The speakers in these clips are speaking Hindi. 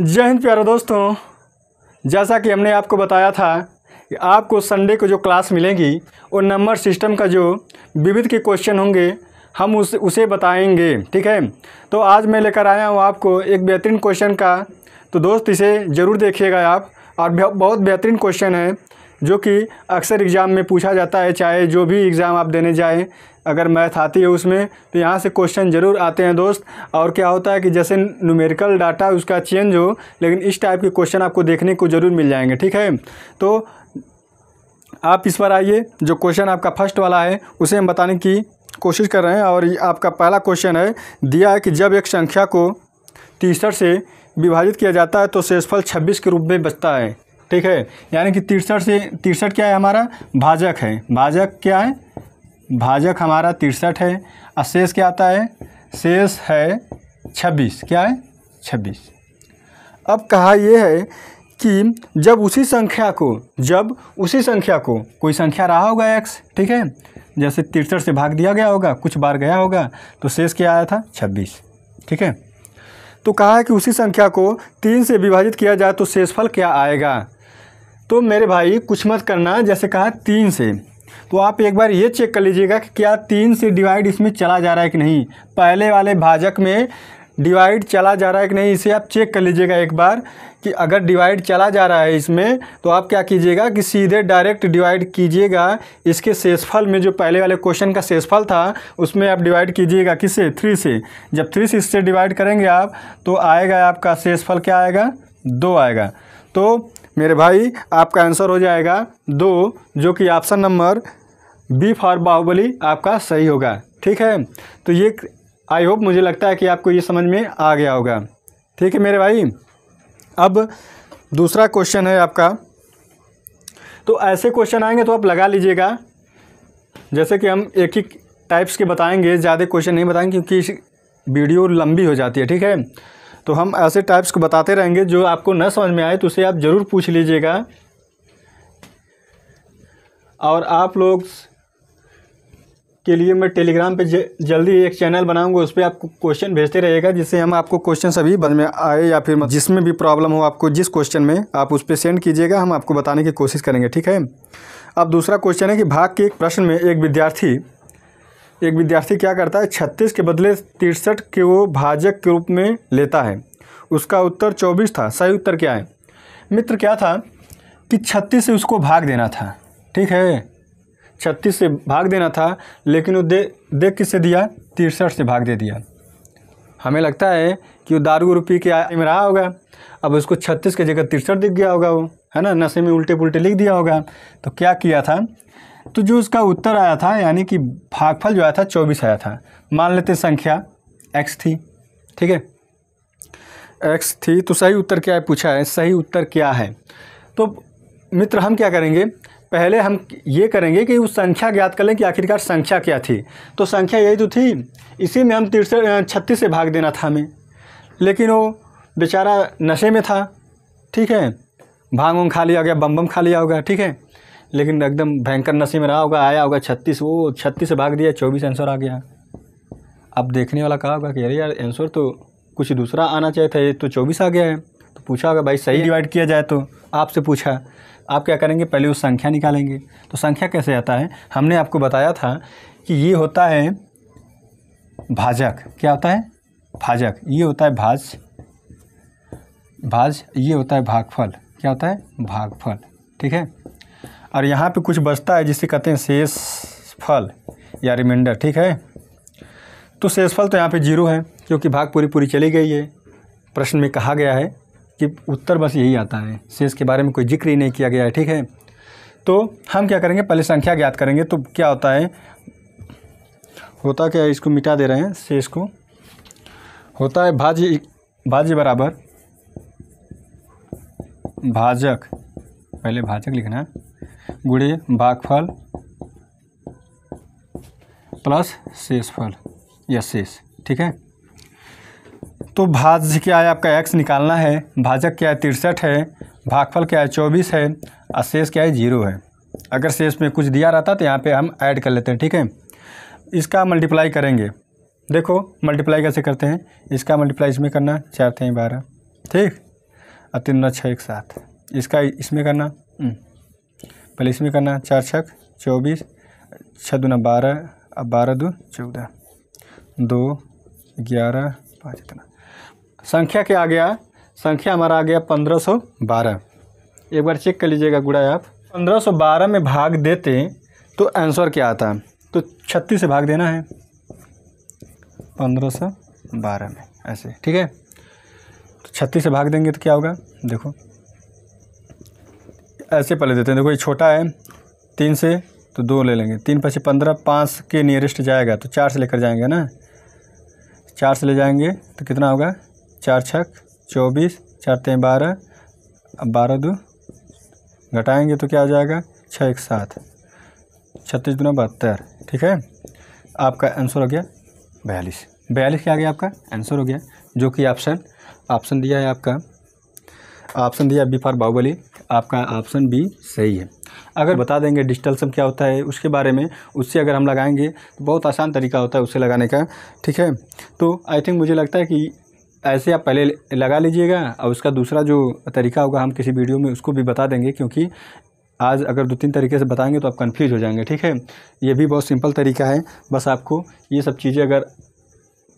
जय हिंद प्यारे दोस्तों जैसा कि हमने आपको बताया था कि आपको संडे को जो क्लास मिलेगी और नंबर सिस्टम का जो विविध के क्वेश्चन होंगे हम उस उसे बताएंगे ठीक है तो आज मैं लेकर आया हूँ आपको एक बेहतरीन क्वेश्चन का तो दोस्त इसे ज़रूर देखिएगा आप और बहुत बेहतरीन क्वेश्चन है जो कि अक्सर एग्ज़ाम में पूछा जाता है चाहे जो भी एग्ज़ाम आप देने जाएँ अगर मैथ आती है उसमें तो यहाँ से क्वेश्चन ज़रूर आते हैं दोस्त और क्या होता है कि जैसे न्यूमेरिकल डाटा उसका चेंज हो लेकिन इस टाइप के क्वेश्चन आपको देखने को ज़रूर मिल जाएंगे ठीक है तो आप इस पर आइए जो क्वेश्चन आपका फर्स्ट वाला है उसे हम बताने की कोशिश कर रहे हैं और आपका पहला क्वेश्चन है दिया है कि जब एक संख्या को तीसर से विभाजित किया जाता है तो शेषफल छब्बीस के रूप में बचता है ठीक है यानी कि तिरसठ से तिरसठ क्या है हमारा भाजक है भाजक क्या है भाजक हमारा तिरसठ है और शेष क्या आता है शेष है छब्बीस क्या है छब्बीस अब कहा यह है कि जब उसी संख्या को जब उसी संख्या को कोई संख्या रहा होगा एक्स ठीक है जैसे तिरसठ से भाग दिया गया होगा कुछ बार गया होगा तो शेष क्या आया था छब्बीस ठीक है तो कहा है कि उसी संख्या को तीन से विभाजित किया जाए तो शेषफल क्या आएगा तो मेरे भाई कुछ मत करना जैसे कहा तीन से तो आप एक बार ये चेक कर लीजिएगा कि क्या तीन से डिवाइड इसमें चला जा रहा है कि नहीं पहले वाले भाजक में डिवाइड चला जा रहा है कि नहीं इसे आप चेक कर लीजिएगा एक बार कि अगर डिवाइड चला जा रहा है इसमें तो आप क्या कीजिएगा कि सीधे डायरेक्ट डिवाइड कीजिएगा इसके शेषफल में जो पहले वाले क्वेश्चन का शेषफल था उसमें आप डिवाइड कीजिएगा किससे थ्री से जब थ्री से इससे डिवाइड करेंगे आप तो आएगा आपका शेषफल क्या आएगा दो आएगा तो मेरे भाई आपका आंसर हो जाएगा दो जो कि option number B for Baahubali आपका सही होगा ठीक है तो ये आई होप मुझे लगता है कि आपको ये समझ में आ गया होगा ठीक है मेरे भाई अब दूसरा क्वेश्चन है आपका तो ऐसे क्वेश्चन आएंगे तो आप लगा लीजिएगा जैसे कि हम एक ही टाइप्स के बताएंगे ज़्यादा क्वेश्चन नहीं बताएंगे क्योंकि वीडियो लंबी हो जाती है ठीक है तो हम ऐसे टाइप्स को बताते रहेंगे जो आपको न समझ में आए तो उसे आप ज़रूर पूछ लीजिएगा और आप लोग के लिए मैं टेलीग्राम पे जल्दी एक चैनल बनाऊंगा उस पर आपको क्वेश्चन भेजते रहेगा जिससे हम आपको क्वेश्चन सभी बद में आए या फिर जिसमें भी प्रॉब्लम हो आपको जिस क्वेश्चन में आप उस पर सेंड कीजिएगा हम आपको बताने की कोशिश करेंगे ठीक है अब दूसरा क्वेश्चन है कि भाग के एक प्रश्न में एक विद्यार्थी एक विद्यार्थी क्या करता है छत्तीस के बदले तिरसठ के वो भाजक के रूप में लेता है उसका उत्तर चौबीस था सही उत्तर क्या है मित्र क्या था कि छत्तीस से उसको भाग देना था ठीक है छत्तीस से भाग देना था लेकिन वो दे देख किससे दिया तिरसठ से भाग दे दिया हमें लगता है कि वो दारू रूपी के आय में रहा होगा अब उसको छत्तीस के जगह तिरसठ दिख गया होगा वो है ना नशे में उल्टे पुल्टे लिख दिया होगा तो क्या किया था तो जो उसका उत्तर आया था यानी कि भागफल जो आया था चौबीस आया था मान लेते संख्या एक्स थी ठीक है एक्स थी तो सही उत्तर क्या है पूछा है सही उत्तर क्या है तो मित्र हम क्या करेंगे पहले हम ये करेंगे कि उस संख्या ज्ञात कर लें कि आखिरकार संख्या क्या थी तो संख्या यही तो थी इसी में हम तिरसठ छत्तीस से भाग देना था हमें लेकिन वो बेचारा नशे में था ठीक है भांग उंग खा लिया गया बम बम खा लिया होगा ठीक है लेकिन एकदम भयंकर नशे में रहा होगा आया होगा छत्तीस वो छत्तीस से भाग दिया चौबीस आंसर आ गया अब देखने वाला कहा होगा कि अरे यार आंसर तो कुछ दूसरा आना चाहिए था ये तो चौबीस आ गया है तो पूछा होगा भाई सही डिवाइड किया जाए तो आपसे पूछा आप क्या करेंगे पहले वो संख्या निकालेंगे तो संख्या कैसे आता है हमने आपको बताया था कि ये होता है भाजक क्या होता है भाजक ये होता है भाज भाज ये होता है भागफल क्या होता है भागफल ठीक है और यहाँ पे कुछ बचता है जिसे कहते हैं शेष फल या रिमाइंडर ठीक है तो शेष फल तो यहाँ पे जीरो है क्योंकि भाग पूरी पूरी चली गई है प्रश्न में कहा गया है कि उत्तर बस यही आता है शेष के बारे में कोई जिक्र ही नहीं किया गया है ठीक है तो हम क्या करेंगे पहले संख्या ज्ञात करेंगे तो क्या होता है होता क्या इसको मिटा दे रहे हैं शेष को होता है भाज्य भाज्य बराबर भाजक पहले भाजक लिखना है गुड़े फल प्लस शेषफल या शेष ठीक है तो भाज क्या है आपका एक्स निकालना है भाजक क्या है तिरसठ है भागफल क्या है चौबीस है और शेष क्या है जीरो है अगर शेष में कुछ दिया रहता तो यहाँ पे हम ऐड कर लेते हैं ठीक है इसका मल्टीप्लाई करेंगे देखो मल्टीप्लाई कैसे करते हैं इसका मल्टीप्लाई इसमें करना चार तीन बारह ठीक और तीन नौ छः एक साथ इसका इसमें करना हम्म। पहले इसमें करना चार छक चौबीस छः दूना बारह अब बारह दो चौदह दो ग्यारह पाँच इतना संख्या क्या आ गया संख्या हमारा आ गया पंद्रह सौ बारह एक बार चेक कर लीजिएगा गुड़ा आप पंद्रह सौ बारह में भाग देते तो आंसर क्या आता तो छत्तीस से भाग देना है पंद्रह सौ बारह में ऐसे ठीक है तो छत्तीस से भाग देंगे तो क्या होगा देखो ऐसे पहले देते हैं देखो ये छोटा है तीन से तो दो ले लेंगे तीन पचे पंद्रह पाँच के नियरेस्ट जाएगा तो चार से लेकर जाएंगे ना चार से ले जाएंगे तो कितना होगा चार छक चौबीस चार तीन बारह अब बारह दो घटाएंगे तो क्या आ जाएगा छः एक सात छत्तीस दोनों बहत्तर ठीक है आपका आंसर हो गया बयालीस बयालीस क्या आ गया आपका आंसर हो गया जो कि ऑप्शन ऑप्शन दिया है आपका ऑप्शन दिया बी फॉर बाहुबली आपका ऑप्शन बी सही है अगर बता देंगे डिजिटल सम क्या होता है उसके बारे में उससे अगर हम लगाएंगे तो बहुत आसान तरीका होता है उसे लगाने का ठीक है तो आई थिंक मुझे लगता है कि ऐसे आप पहले लगा लीजिएगा और उसका दूसरा जो तरीका होगा हम किसी वीडियो में उसको भी बता देंगे क्योंकि आज अगर दो तीन तरीके से बताएंगे तो आप कन्फ्यूज हो जाएंगे ठीक है ये भी बहुत सिंपल तरीका है बस आपको ये सब चीज़ें अगर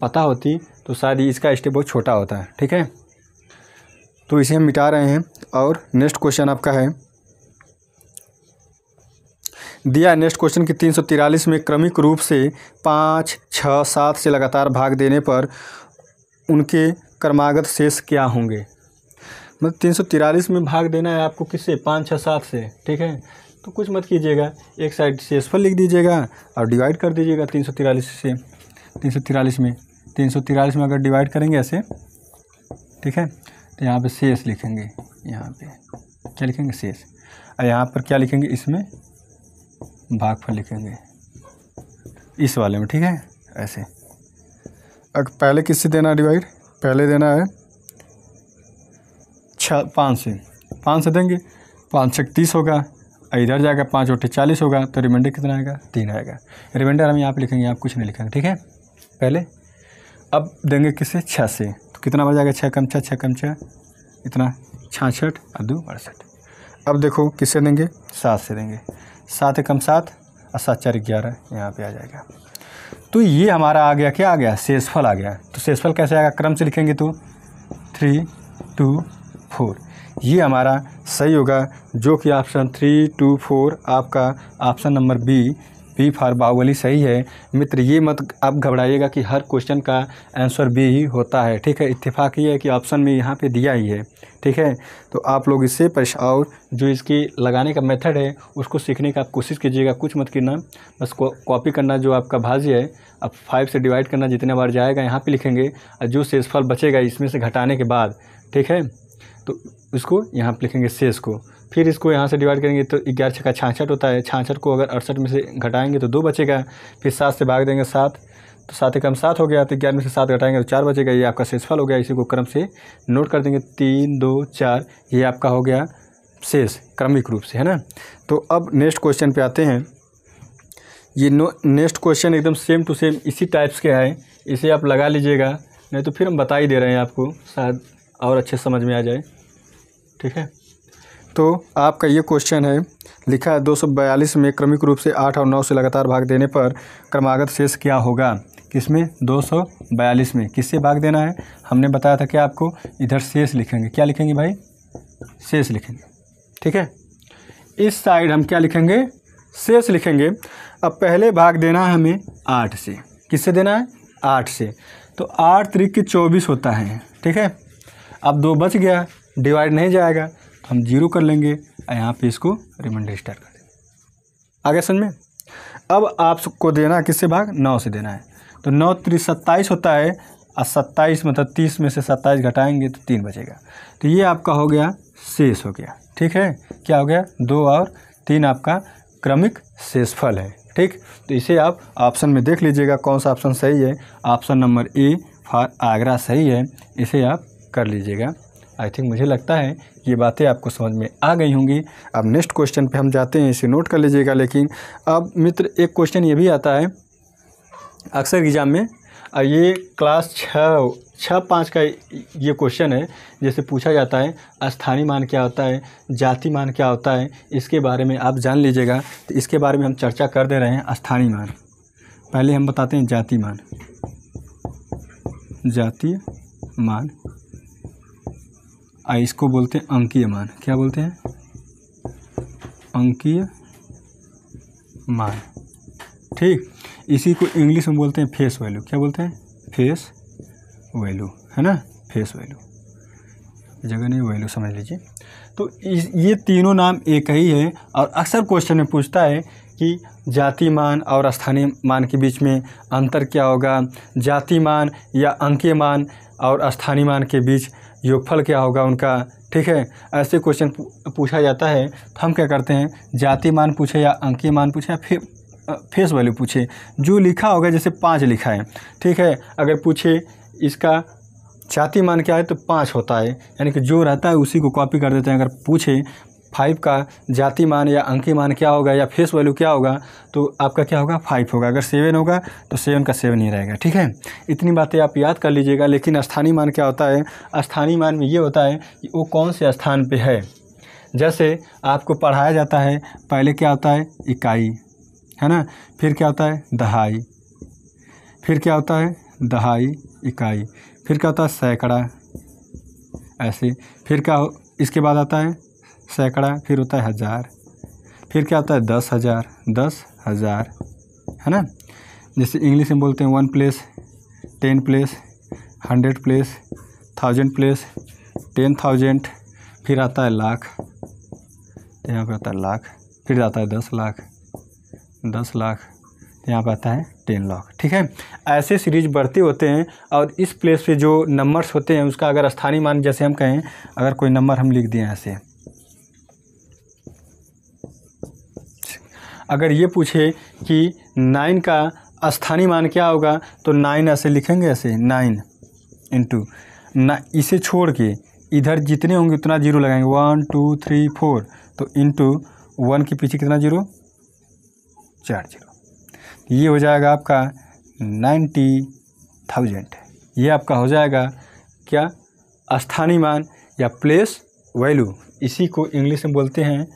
पता होती तो शायद इसका स्टेप बहुत छोटा होता है ठीक है तो इसे हम मिटा रहे हैं और नेक्स्ट क्वेश्चन आपका है दिया नेक्स्ट क्वेश्चन कि तीन में क्रमिक रूप से पाँच छः सात से लगातार भाग देने पर उनके क्रमागत शेष क्या होंगे मतलब तीन में भाग देना है आपको किससे पाँच छः सात से ठीक है तो कुछ मत कीजिएगा एक साइड शेषफल लिख दीजिएगा और डिवाइड कर दीजिएगा तीन से तीन में तीन में अगर डिवाइड करेंगे ऐसे ठीक है तो यहाँ पे शेष लिखेंगे यहाँ पे क्या लिखेंगे शेष और यहाँ पर क्या लिखेंगे इसमें भागफल लिखेंगे इस वाले में ठीक है ऐसे अब पहले किससे देना है डिवाइड पहले देना है छ पाँच से पाँच से देंगे पाँच से तीस होगा इधर जाएगा पाँच उठे चालीस होगा तो रिमाइंडर कितना आएगा तीन आएगा रिमाइंडर हम यहाँ पर लिखेंगे आप कुछ नहीं लिखेंगे ठीक है पहले अब देंगे किससे छः से कितना बढ़ जाएगा छः कम छः छः कम छः इतना छाछठ और दो अड़सठ अब देखो किससे देंगे सात से देंगे सात कम सात और सात चार ग्यारह यहाँ पर आ जाएगा तो ये हमारा आ गया क्या आ गया शेषफल आ गया तो शेषफल कैसे आएगा क्रम से लिखेंगे तो थ्री टू फोर ये हमारा सही होगा जो कि ऑप्शन थ्री टू फोर आपका option number B B for Baahubali सही है मित्र ये मत आप घबराइएगा कि हर क्वेश्चन का आंसर बी ही होता है ठीक है इत्तेफाक ये है कि ऑप्शन में यहाँ पे दिया ही है ठीक है तो आप लोग इससे परेश और जो इसकी लगाने का मेथड है उसको सीखने का आप कोशिश कीजिएगा कुछ मत करना बस कॉपी करना जो आपका भाज्य है अब फाइव से डिवाइड करना जितने बार जाएगा यहाँ पर लिखेंगे और जो शेषफल बचेगा इसमें से घटाने के बाद ठीक है तो उसको यहाँ पर लिखेंगे शेष को फिर इसको यहाँ से डिवाइड करेंगे तो ग्यारह छः का छाछठ होता है छाछठ को अगर अड़सठ में से घटाएंगे तो दो बचेगा फिर सात से भाग देंगे सात तो सात एकम सात हो गया तो ग्यारह में से सात घटाएंगे तो चार बचेगा ये आपका शेषफल हो गया इसी को क्रम से नोट कर देंगे तीन दो चार ये आपका हो गया शेष क्रमिक रूप से है ना तो अब नेक्स्ट क्वेश्चन पर आते हैं ये नो नेक्स्ट क्वेश्चन एकदम सेम टू सेम इसी टाइप्स के हैं इसे आप लगा लीजिएगा नहीं तो फिर हम बता ही दे रहे हैं आपको शायद और अच्छे समझ में आ जाए ठीक है तो आपका ये क्वेश्चन है लिखा है दो में क्रमिक रूप से आठ और नौ से लगातार भाग देने पर क्रमागत शेष क्या होगा किसमें बयालीस में किससे भाग देना है हमने बताया था कि आपको इधर शेष लिखेंगे क्या लिखेंगे भाई शेष लिखेंगे ठीक है इस साइड हम क्या लिखेंगे शेष लिखेंगे अब पहले भाग देना है हमें आठ से किससे देना है आठ से तो आठ तरीक के चौबीस होता है ठीक है अब दो बच गया डिवाइड नहीं जाएगा तो हम जीरो कर लेंगे और यहाँ पे इसको रिमाइंडर स्टार्ट कर देंगे आगे समझ में अब आपको देना किससे भाग नौ से देना है तो नौ त्री सत्ताईस होता है और सत्ताईस मतलब तीस में से सत्ताईस घटाएंगे तो तीन बचेगा तो ये आपका हो गया शेष हो गया ठीक है क्या हो गया दो और तीन आपका क्रमिक शेषफल है ठीक तो इसे आप ऑप्शन में देख लीजिएगा कौन सा ऑप्शन सही है option number A for Agra सही है इसे आप कर लीजिएगा आई थिंक मुझे लगता है ये बातें आपको समझ में आ गई होंगी अब नेक्स्ट क्वेश्चन पे हम जाते हैं इसे नोट कर लीजिएगा लेकिन अब मित्र एक क्वेश्चन ये भी आता है अक्सर एग्ज़ाम में और ये क्लास छः छः पाँच का ये क्वेश्चन है जैसे पूछा जाता है स्थानीय मान क्या होता है जाति मान क्या होता है इसके बारे में आप जान लीजिएगा तो इसके बारे में हम चर्चा कर दे रहे हैं स्थानीय मान पहले हम बताते हैं जाति मान जाति मान आ इसको बोलते हैं अंकीय मान क्या बोलते हैं अंकीय मान ठीक इसी को इंग्लिश में बोलते हैं फेस वैल्यू क्या बोलते हैं फेस वैल्यू है ना फेस वैल्यू जगह नहीं वैल्यू समझ लीजिए तो ये तीनों नाम एक ही है और अक्सर क्वेश्चन में पूछता है कि जाति मान और स्थानीय मान के बीच में अंतर क्या होगा जाति मान या अंकीय मान और स्थानीय मान के बीच योगफल क्या होगा उनका ठीक है ऐसे क्वेश्चन पूछा जाता है तो हम क्या करते हैं जाति मान पूछे या अंकीय मान पूछे या फिर फेस वैल्यू पूछे जो लिखा होगा जैसे पाँच लिखा है ठीक है अगर पूछे इसका जाति मान क्या है तो पाँच होता है यानी कि जो रहता है उसी को कॉपी कर देते हैं अगर पूछे फाइव का जाति मान या अंकी मान क्या होगा या फेस वैल्यू क्या होगा तो आपका क्या होगा फाइव होगा अगर सेवन होगा तो सेवन का सेवन ही रहेगा ठीक है इतनी बातें आप याद कर लीजिएगा लेकिन स्थानीय मान क्या होता है स्थानीय मान में ये होता है कि वो कौन से स्थान पर है जैसे आपको पढ़ाया जाता है पहले क्या होता है इकाई है ना फिर क्या होता है दहाई फिर क्या होता है दहाई इकाई फिर क्या होता है सैकड़ा ऐसे फिर क्या हो इसके बाद आता है सैकड़ा फिर होता है हज़ार फिर क्या होता है दस हज़ार दस हज़ार है ना जैसे इंग्लिश में बोलते हैं one place ten place hundred place thousand place ten thousand फिर आता है लाख तो यहाँ पर आता है लाख फिर आता है दस लाख दस लाख तो यहाँ पर आता है टेन लाख ठीक है ऐसे सीरीज बढ़ते होते हैं और इस प्लेस पे जो नंबर्स होते हैं उसका अगर स्थानीय मान जैसे हम कहें अगर कोई नंबर हम लिख दिए ऐसे अगर ये पूछे कि नाइन का स्थानीय मान क्या होगा तो नाइन ऐसे लिखेंगे ऐसे नाइन इंटू ना इसे छोड़ के इधर जितने होंगे उतना जीरो लगाएंगे वन टू थ्री फोर तो इंटू वन के पीछे कितना जीरो चार जीरो ये हो जाएगा आपका नाइन्टी थाउजेंड ये आपका हो जाएगा क्या स्थानीय मान या प्लेस वैल्यू इसी को इंग्लिश में बोलते हैं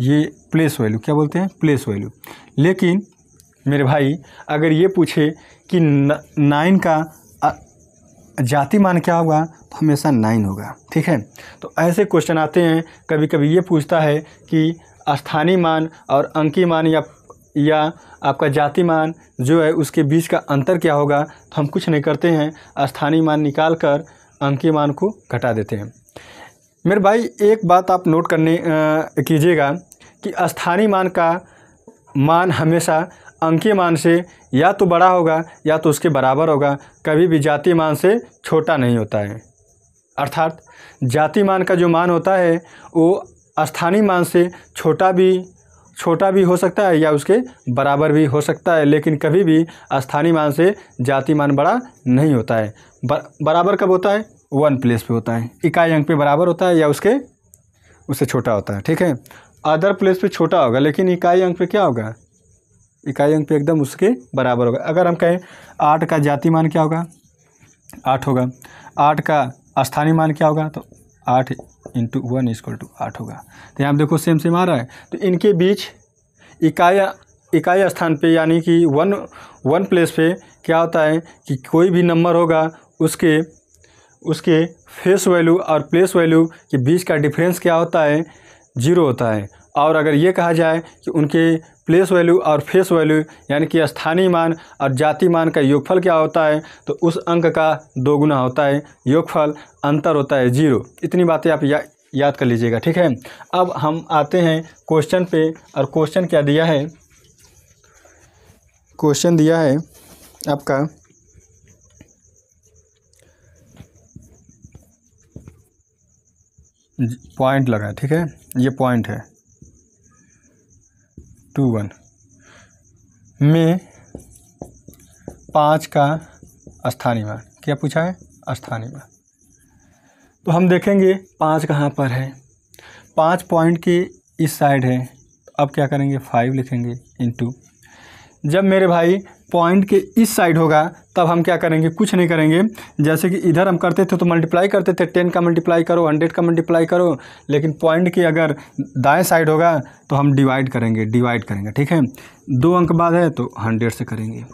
ये प्लेस वैल्यू क्या बोलते हैं प्लेस वैल्यू लेकिन मेरे भाई अगर ये पूछे कि नाइन का जाति मान क्या होगा तो हमेशा नाइन होगा ठीक है तो ऐसे क्वेश्चन आते हैं कभी कभी ये पूछता है कि स्थानीय मान और अंकी मान या या आपका जाति मान जो है उसके बीच का अंतर क्या होगा तो हम कुछ नहीं करते हैं स्थानीय मान निकाल कर अंकी मान को घटा देते हैं मेरे भाई एक बात आप नोट करने कीजिएगा कि स्थानीय मान का मान हमेशा अंकीय मान से या तो बड़ा होगा या तो उसके बराबर होगा कभी भी जाति मान से छोटा नहीं होता है अर्थात जाति मान का जो मान होता है वो स्थानीय मान से छोटा भी छोटा भी हो सकता है या उसके बराबर भी हो सकता है लेकिन कभी भी स्थानीय मान से जाति मान बड़ा नहीं होता है बराबर कब होता है वन प्लेस पे होता है इकाई अंक पे बराबर होता है या उसके उससे छोटा होता है ठीक है अदर प्लेस पे छोटा होगा लेकिन इकाई अंक पे क्या होगा इकाई अंक पे एकदम उसके बराबर होगा अगर हम कहें आठ का जाति मान क्या होगा आठ होगा आठ का स्थानीय मान क्या होगा तो आठ इंटू वन इजक्ल टू आठ होगा तो यहाँ देखो सेम सेम आ रहा है तो इनके बीच इकाई इकाई स्थान पे यानी कि वन वन प्लेस पे क्या होता है कि कोई भी नंबर होगा उसके उसके फेस वैल्यू और प्लेस वैल्यू के बीच का डिफरेंस क्या होता है जीरो होता है और अगर ये कहा जाए कि उनके प्लेस वैल्यू और फेस वैल्यू यानी कि स्थानीय मान और जाति मान का योगफल क्या होता है तो उस अंक का दोगुना होता है योगफल अंतर होता है जीरो इतनी बातें आप या, याद कर लीजिएगा ठीक है अब हम आते हैं क्वेश्चन पे और क्वेश्चन क्या दिया है क्वेश्चन दिया है आपका पॉइंट लगाएं ठीक है ये पॉइंट है टू वन में पाँच का स्थानीय मान क्या पूछा है स्थानीय मान तो हम देखेंगे पाँच कहाँ पर है पाँच पॉइंट के इस साइड है अब क्या करेंगे फाइव लिखेंगे इनटू जब मेरे भाई पॉइंट के इस साइड होगा तब हम क्या करेंगे कुछ नहीं करेंगे जैसे कि इधर हम करते थे तो मल्टीप्लाई करते थे टेन का मल्टीप्लाई करो हंड्रेड का मल्टीप्लाई करो लेकिन पॉइंट के अगर दाएं साइड होगा तो हम डिवाइड करेंगे डिवाइड करेंगे ठीक है दो अंक बाद है तो हंड्रेड से करेंगे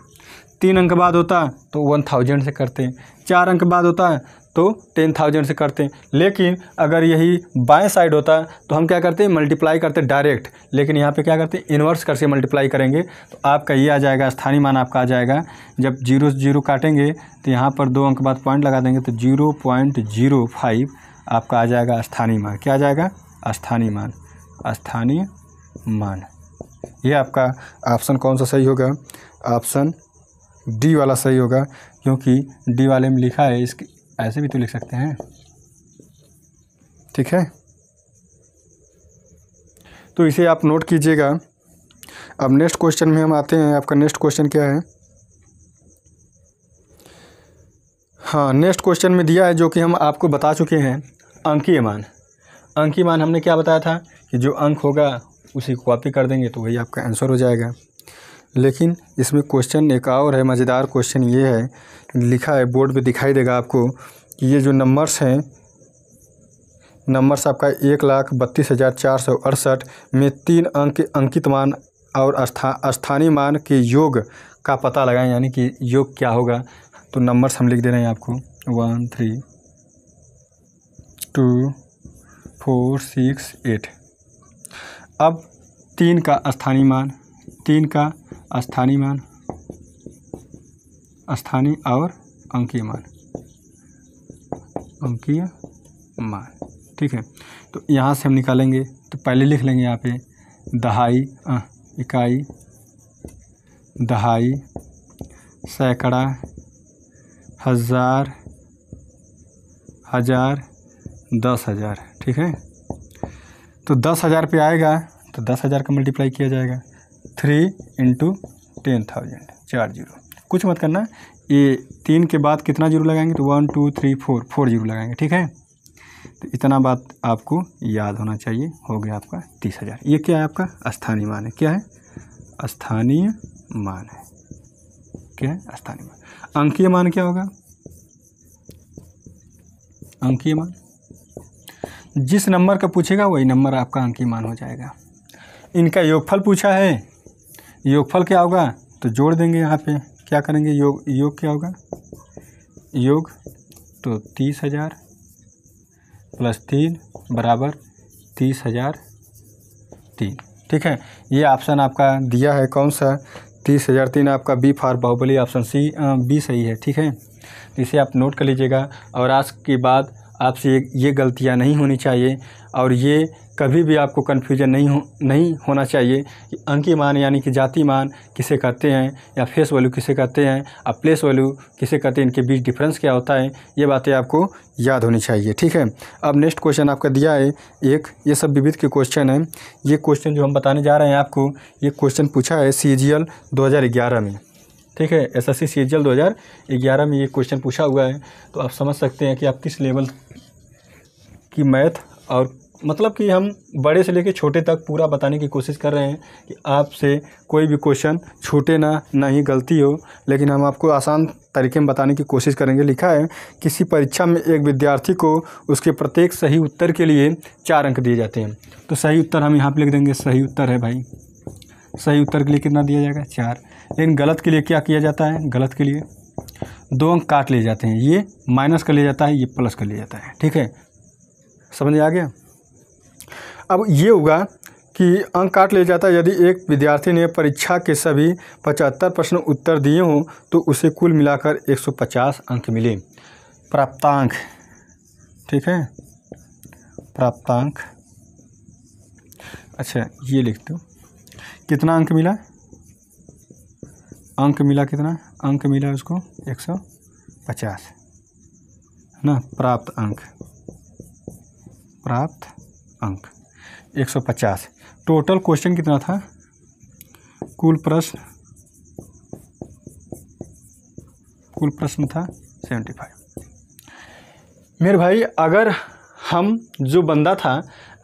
तीन अंक बाद होता तो वन थाउजेंड से करते चार अंक बाद होता तो टेन थाउजेंड से करते हैं लेकिन अगर यही बाएं साइड होता तो हम क्या करते हैं मल्टीप्लाई करते डायरेक्ट लेकिन यहाँ पे क्या करते हैं इन्वर्स करके मल्टीप्लाई करेंगे तो आपका ये आ जाएगा स्थानीय मान आपका आ जाएगा जब जीरो जीरो काटेंगे तो यहाँ पर दो अंक बाद पॉइंट लगा देंगे तो जीरो पॉइंट जीरो फाइव आपका आ जाएगा स्थानीय मान क्या आ जाएगा स्थानीय मान स्थानीय मान ये आपका ऑप्शन कौन सा सही होगा ऑप्शन डी वाला सही होगा क्योंकि डी वाले में लिखा है इसके ऐसे भी तो लिख सकते हैं ठीक है तो इसे आप नोट कीजिएगा अब नेक्स्ट क्वेश्चन में हम आते हैं आपका नेक्स्ट क्वेश्चन क्या है हाँ नेक्स्ट क्वेश्चन में दिया है जो कि हम आपको बता चुके हैं अंकीय मान अंकीय मान हमने क्या बताया था कि जो अंक होगा उसी को कॉपी कर देंगे तो वही आपका आंसर हो जाएगा लेकिन इसमें क्वेश्चन एक और है मज़ेदार क्वेश्चन ये है लिखा है बोर्ड पे दिखाई देगा आपको कि ये जो नंबर्स हैं नंबर्स आपका एक लाख बत्तीस हज़ार चार सौ अड़सठ में तीन अंक के अंकित मान और अस्था स्थानीय मान के योग का पता लगाएं यानी कि योग क्या होगा तो नंबर्स हम लिख दे रहे हैं आपको one three two four six eight अब तीन का स्थानीय मान तीन का स्थानीय मान स्थानीय और अंकीय मान अंकीय मान ठीक है तो यहाँ से हम निकालेंगे तो पहले लिख लेंगे यहाँ पे दहाई आ, इकाई दहाई सैकड़ा हज़ार हज़ार दस हज़ार ठीक है तो दस हज़ार पे आएगा तो दस हज़ार का मल्टीप्लाई किया जाएगा थ्री इंटू टेन थाउजेंड चार जीरो कुछ मत करना ये तीन के बाद कितना जीरो लगाएंगे तो one two three four four zero लगाएंगे ठीक है तो इतना बात आपको याद होना चाहिए हो गया आपका तीस हज़ार ये क्या है आपका स्थानीय मान है क्या है स्थानीय मान है क्या है स्थानीय मान अंकीय मान क्या होगा अंकीय मान जिस नंबर का पूछेगा वही नंबर आपका अंकीय मान हो जाएगा इनका योगफल पूछा है योगफल क्या होगा तो जोड़ देंगे यहाँ पे क्या करेंगे योग योग क्या होगा योग तो तीस हज़ार प्लस तीन बराबर तीस हज़ार तीन ठीक है ये ऑप्शन आपका दिया है कौन सा तीस हज़ार तीन आपका B for Baahubali option C B सही है ठीक है इसे आप नोट कर लीजिएगा और आज के बाद आपसे ये ये गलतियाँ नहीं होनी चाहिए और ये कभी भी आपको कन्फ्यूजन नहीं हो नहीं होना चाहिए कि अंकी मान यानी कि जाति मान किसे कहते हैं या फेस वैल्यू किसे कहते हैं या प्लेस वैल्यू किसे कहते हैं इनके बीच डिफरेंस क्या होता है ये बातें आपको याद होनी चाहिए ठीक है अब नेक्स्ट क्वेश्चन आपका दिया है एक ये सब विविध के क्वेश्चन हैं ये क्वेश्चन जो हम बताने जा रहे हैं आपको ये क्वेश्चन पूछा है सी जी एल दो हज़ार ग्यारह में ठीक है S S C C L दो हज़ार ग्यारह में ये क्वेश्चन पूछा हुआ है तो आप समझ सकते हैं कि आप किस लेवल कि मैथ और मतलब कि हम बड़े से लेकर छोटे तक पूरा बताने की कोशिश कर रहे हैं कि आपसे कोई भी क्वेश्चन छूटे ना ना ही गलती हो लेकिन हम आपको आसान तरीके में बताने की कोशिश करेंगे लिखा है किसी परीक्षा में एक विद्यार्थी को उसके प्रत्येक सही उत्तर के लिए चार अंक दिए जाते हैं तो सही उत्तर हम यहाँ पर लिख देंगे सही उत्तर है भाई सही उत्तर के लिए कितना दिया जाएगा चार लेकिन गलत के लिए क्या किया जाता है गलत के लिए दो अंक काट लिए जाते हैं ये माइनस कर लिया जाता है ये प्लस कर लिया जाता है ठीक है समझ आ गया अब ये होगा कि अंक काट लिया जाता है यदि एक विद्यार्थी ने परीक्षा के सभी पचहत्तर प्रश्न उत्तर दिए हों तो उसे कुल मिलाकर 150 अंक मिले प्राप्तांक ठीक है प्राप्तांक अच्छा ये लिख दो कितना अंक मिला अंक मिला कितना अंक मिला उसको 150 है ना प्राप्त अंक प्राप्त अंक 150 टोटल क्वेश्चन कितना था कुल प्रश्न कुल प्रश्न था 75 मेरे भाई अगर हम जो बंदा था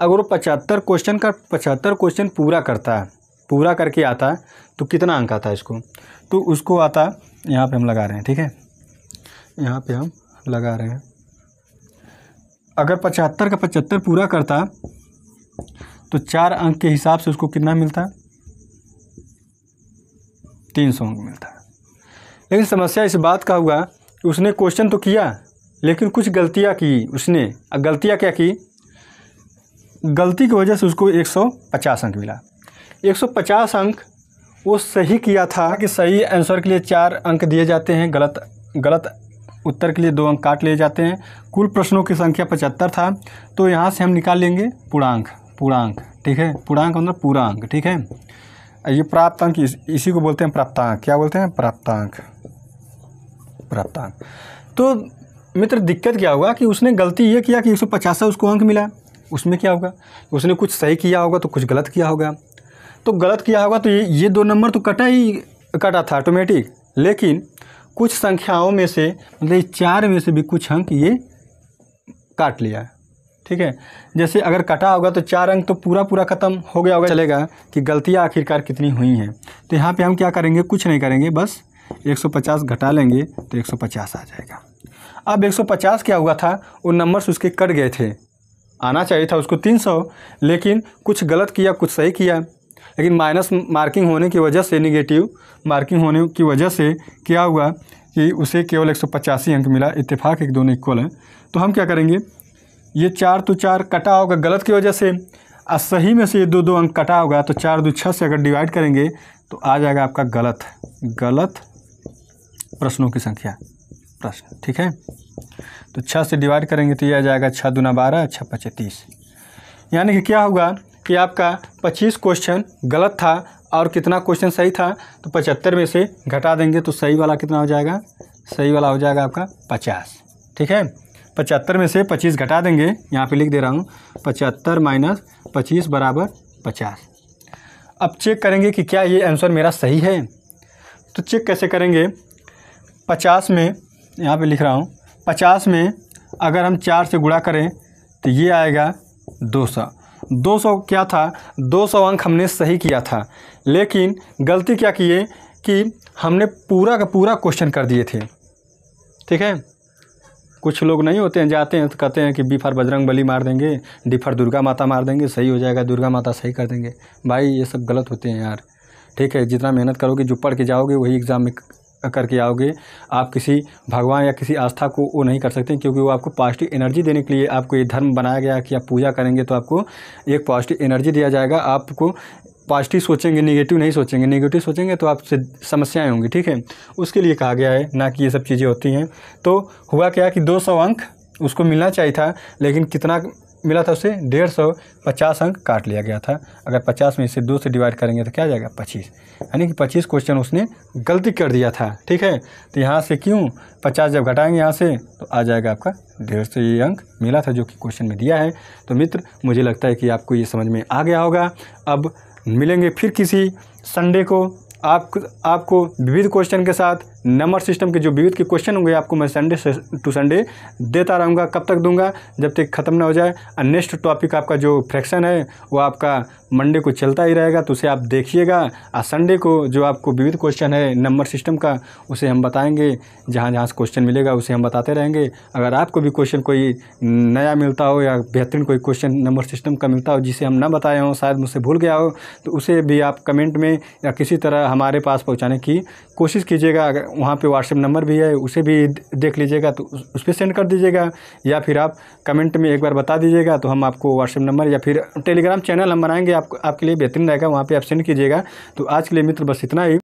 अगर वो पचहत्तर क्वेश्चन का पचहत्तर क्वेश्चन पूरा करता है पूरा करके आता है तो कितना अंक आता है इसको तो उसको आता यहाँ पे हम लगा रहे हैं ठीक है यहाँ पे हम लगा रहे हैं अगर पचहत्तर का पचहत्तर पूरा करता तो चार अंक के हिसाब से उसको कितना मिलता तीन सौ अंक मिलता लेकिन समस्या इस बात का हुआ कि उसने क्वेश्चन तो किया लेकिन कुछ गलतियाँ की उसने गलतियाँ क्या की गलती की वजह से उसको एक सौ पचास अंक मिला एक सौ पचास अंक वो सही किया था कि सही आंसर के लिए चार अंक दिए जाते हैं गलत गलत उत्तर के लिए दो अंक काट लिए जाते हैं कुल प्रश्नों की संख्या पचहत्तर था तो यहाँ से हम निकाल लेंगे पूर्णांक पूर्णांक ठीक है पूर्णांक मतलब पूरा अंक ठीक है ये प्राप्त इस, इसी को बोलते हैं प्राप्तांक क्या बोलते हैं प्राप्तांक प्राप्तांक तो मित्र दिक्कत क्या हुआ कि उसने गलती ये किया कि एक सौ उसको अंक मिला उसमें क्या होगा उसने कुछ सही किया होगा तो कुछ गलत किया होगा तो गलत किया होगा तो ये ये दो नंबर तो कटा ही कटा था ऑटोमेटिक लेकिन कुछ संख्याओं में से मतलब इस चार में से भी कुछ अंक ये काट लिया ठीक है जैसे अगर कटा होगा तो चार अंक तो पूरा पूरा ख़त्म हो गया होगा चलेगा कि गलतियाँ आखिरकार कितनी हुई हैं तो यहाँ पे हम क्या करेंगे कुछ नहीं करेंगे बस 150 घटा लेंगे तो 150 आ जाएगा अब 150 क्या हुआ था वो नंबर्स उसके कट गए थे आना चाहिए था उसको 300 लेकिन कुछ गलत किया कुछ सही किया लेकिन माइनस मार्किंग होने की वजह से निगेटिव मार्किंग होने की वजह से क्या हुआ कि उसे केवल एक अंक मिला इतफाक़ एक दोनों इक्वल हैं तो हम क्या करेंगे ये चार तो चार कटा होगा गलत की वजह से और सही में से ये दो दो अंक कटा होगा तो चार दो छः से अगर डिवाइड करेंगे तो आ जाएगा आपका गलत गलत प्रश्नों की संख्या प्रश्न ठीक है तो छः से डिवाइड करेंगे तो ये आ जाएगा छः दूना बारह छः पचे तीस यानी कि क्या होगा कि आपका 25 क्वेश्चन गलत था और कितना क्वेश्चन सही था तो पचहत्तर में से घटा देंगे तो सही वाला कितना हो जाएगा सही वाला हो जाएगा आपका पचास ठीक है पचहत्तर में से पच्चीस घटा देंगे यहाँ पे लिख दे रहा हूँ पचहत्तर माइनस पच्चीस बराबर पचास अब चेक करेंगे कि क्या ये आंसर मेरा सही है तो चेक कैसे करेंगे पचास में यहाँ पे लिख रहा हूँ पचास में अगर हम चार से गुणा करें तो ये आएगा दो सौ 200 क्या था 200 अंक हमने सही किया था लेकिन गलती क्या किए कि हमने पूरा का पूरा क्वेश्चन कर दिए थे ठीक है कुछ लोग नहीं होते हैं जाते हैं तो कहते हैं कि बीफर बजरंग बली मार देंगे डिफर दुर्गा माता मार देंगे सही हो जाएगा दुर्गा माता सही कर देंगे भाई ये सब गलत होते हैं यार ठीक है जितना मेहनत करोगे जो पढ़ के जाओगे वही एग्ज़ाम में करके आओगे आप किसी भगवान या किसी आस्था को वो नहीं कर सकते क्योंकि वो आपको पॉजिटिव एनर्जी देने के लिए आपको ये धर्म बनाया गया कि आप पूजा करेंगे तो आपको एक पॉजिटिव एनर्जी दिया जाएगा आपको पॉजिटिव सोचेंगे नेगेटिव नहीं सोचेंगे नेगेटिव सोचेंगे तो आपसे समस्याएं होंगी ठीक है उसके लिए कहा गया है ना कि ये सब चीज़ें होती हैं तो हुआ क्या कि 200 अंक उसको मिलना चाहिए था लेकिन कितना मिला था उसे डेढ़ सौ पचास अंक काट लिया गया था अगर पचास में इसे दो से डिवाइड करेंगे तो क्या जाएगा पच्चीस यानी कि पच्चीस क्वेश्चन उसने गलती कर दिया था ठीक है तो यहाँ से क्यों पचास जब घटाएंगे यहाँ से तो आ जाएगा आपका डेढ़ सौ ये अंक मिला था जो कि क्वेश्चन में दिया है तो मित्र मुझे लगता है कि आपको ये समझ में आ गया होगा अब मिलेंगे फिर किसी संडे को आप आपको विविध क्वेश्चन के साथ नंबर सिस्टम के जो विविध के क्वेश्चन होंगे आपको मैं संडे से टू संडे देता रहूँगा कब तक दूंगा जब तक ख़त्म ना हो जाए और नेक्स्ट टॉपिक आपका जो फ्रैक्शन है वो आपका मंडे को चलता ही रहेगा तो उसे आप देखिएगा और संडे को जो आपको विविध क्वेश्चन है नंबर सिस्टम का उसे हम बताएंगे जहाँ जहाँ से क्वेश्चन मिलेगा उसे हम बताते रहेंगे अगर आपको भी क्वेश्चन कोई नया मिलता हो या बेहतरीन कोई क्वेश्चन नंबर सिस्टम का मिलता हो जिसे हम ना बताए हों शायद मुझसे भूल गया हो तो उसे भी आप कमेंट में या किसी तरह हमारे पास पहुँचाने की कोशिश कीजिएगा अगर वहाँ पे व्हाट्सएप नंबर भी है उसे भी देख लीजिएगा तो उस पर सेंड कर दीजिएगा या फिर आप कमेंट में एक बार बता दीजिएगा तो हम आपको व्हाट्सएप नंबर या फिर टेलीग्राम चैनल हम बनाएंगे आपको आपके लिए बेहतरीन रहेगा वहाँ पर आप सेंड कीजिएगा तो आज के लिए मित्र बस इतना ही